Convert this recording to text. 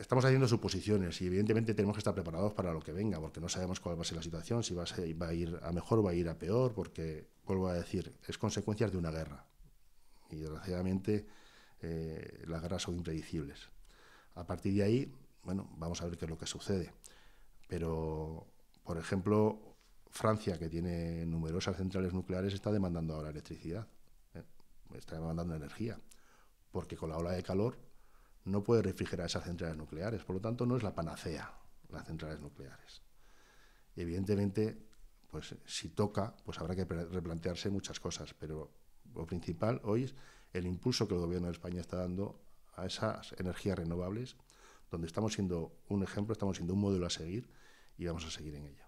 estamos haciendo suposiciones y evidentemente tenemos que estar preparados para lo que venga, porque no sabemos cuál va a ser la situación, si va a, ir a mejor o va a ir a peor, porque, vuelvo a decir, es consecuencia de una guerra. Y desgraciadamente eh, las guerras son impredecibles. A partir de ahí, bueno, vamos a ver qué es lo que sucede. Pero, por ejemplo, Francia, que tiene numerosas centrales nucleares, está demandando ahora electricidad, ¿eh? está demandando energía, porque con la ola de calor no puede refrigerar esas centrales nucleares. Por lo tanto, no es la panacea las centrales nucleares. evidentemente, pues si toca, pues habrá que replantearse muchas cosas, pero lo principal hoy es el impulso que el gobierno de España está dando a esas energías renovables, donde estamos siendo un ejemplo, estamos siendo un modelo a seguir y vamos a seguir en ello.